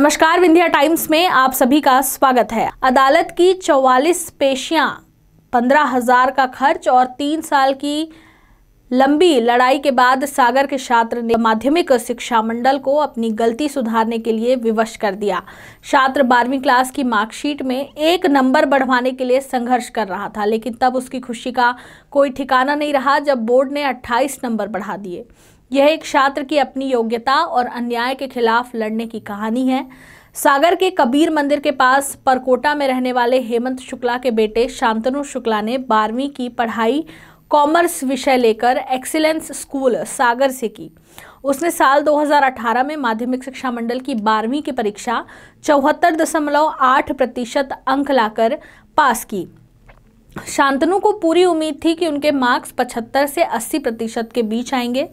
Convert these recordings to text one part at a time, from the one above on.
नमस्कार विंध्या टाइम्स में आप सभी का स्वागत है अदालत की 44 पेशियां पंद्रह हजार का खर्च और तीन साल की लंबी लड़ाई के बाद सागर के छात्र ने माध्यमिक शिक्षा मंडल को अपनी गलती सुधारने के लिए विवश कर दिया छात्र बारहवीं क्लास की मार्कशीट में एक नंबर बढ़वाने के लिए संघर्ष कर रहा था लेकिन तब उसकी खुशी का कोई ठिकाना नहीं रहा जब बोर्ड ने 28 नंबर बढ़ा दिए यह एक छात्र की अपनी योग्यता और अन्याय के खिलाफ लड़ने की कहानी है सागर के कबीर मंदिर के पास परकोटा में रहने वाले हेमंत शुक्ला के बेटे शांतनु शुक्ला ने बारहवीं की पढ़ाई कॉमर्स विषय लेकर एक्सीलेंस स्कूल सागर से की उसने साल 2018 में माध्यमिक शिक्षा मंडल की बारहवीं की परीक्षा चौहत्तर दशमलव आठ प्रतिशत अंक लाकर पास की शांतनु को पूरी उम्मीद थी कि उनके मार्क्स 75 से 80 प्रतिशत के बीच आएंगे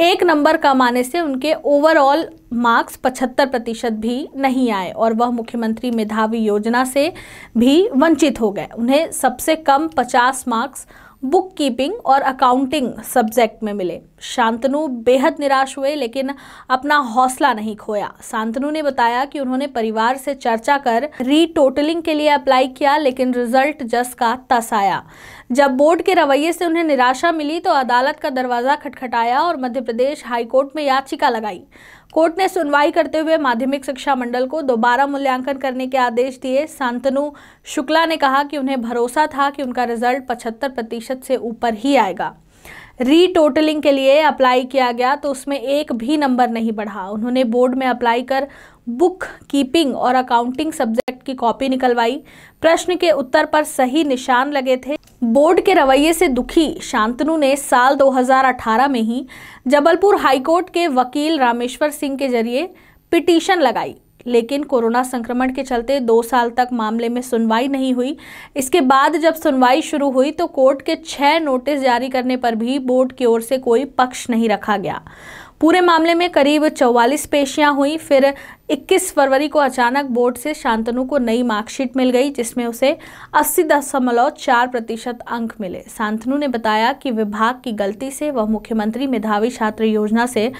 एक नंबर कम आने से उनके ओवरऑल मार्क्स 75 प्रतिशत भी नहीं आए और वह मुख्यमंत्री मेधावी योजना से भी वंचित हो गए उन्हें सबसे कम 50 मार्क्स बुक कीपिंग और अकाउंटिंग सब्जेक्ट में मिले शांतनु बेहद निराश हुए लेकिन अपना हौसला नहीं खोया शांतनु ने बताया कि उन्होंने परिवार से चर्चा कर रीटोटलिंग के लिए अप्लाई किया लेकिन रिजल्ट जस का तस आया जब बोर्ड के रवैये से उन्हें निराशा मिली तो अदालत का दरवाज़ा खटखटाया और मध्य प्रदेश हाईकोर्ट में याचिका लगाई कोर्ट ने सुनवाई करते हुए माध्यमिक शिक्षा मंडल को दोबारा मूल्यांकन करने के आदेश दिए शांतनु शुक्ला ने कहा कि उन्हें भरोसा था कि उनका रिजल्ट पचहत्तर प्रतिशत से ऊपर ही आएगा रीटोटलिंग के लिए अप्लाई किया गया तो उसमें एक भी नंबर नहीं बढ़ा उन्होंने बोर्ड में अप्लाई कर बुक कीपिंग और अकाउंटिंग सब्जेक्ट की कॉपी निकलवाई प्रश्न के उत्तर पर सही निशान लगे थे बोर्ड के रवैये से दुखी शांतनु ने साल 2018 में ही जबलपुर हाईकोर्ट के वकील रामेश्वर सिंह के जरिए पिटीशन लगाई लेकिन कोरोना संक्रमण के चलते दो साल तक मामले में सुनवाई नहीं हुई इसके बाद जब सुनवाई शुरू हुई तो कोर्ट के छह नोटिस जारी करने पर भी बोर्ड की ओर से कोई पक्ष नहीं रखा गया पूरे मामले में करीब 44 पेशियां हुई फिर 21 फरवरी को अचानक बोर्ड से शांतनु को नई मार्कशीट मिल गई जिसमें उसे अस्सी दशमलव चार प्रतिशत अंक मिले शांतनु ने बताया कि विभाग की गलती से वह मुख्यमंत्री मेधावी छात्र योजना से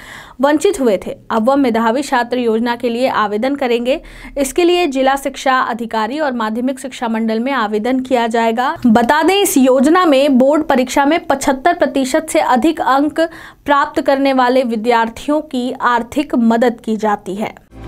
वंचित हुए थे अब वह मेधावी छात्र योजना के लिए आवेदन करेंगे इसके लिए जिला शिक्षा अधिकारी और माध्यमिक शिक्षा मंडल में आवेदन किया जाएगा बता दें इस योजना में बोर्ड परीक्षा में पचहत्तर प्रतिशत से अधिक अंक प्राप्त करने वाले विद्यार्थियों की आर्थिक मदद की जाती है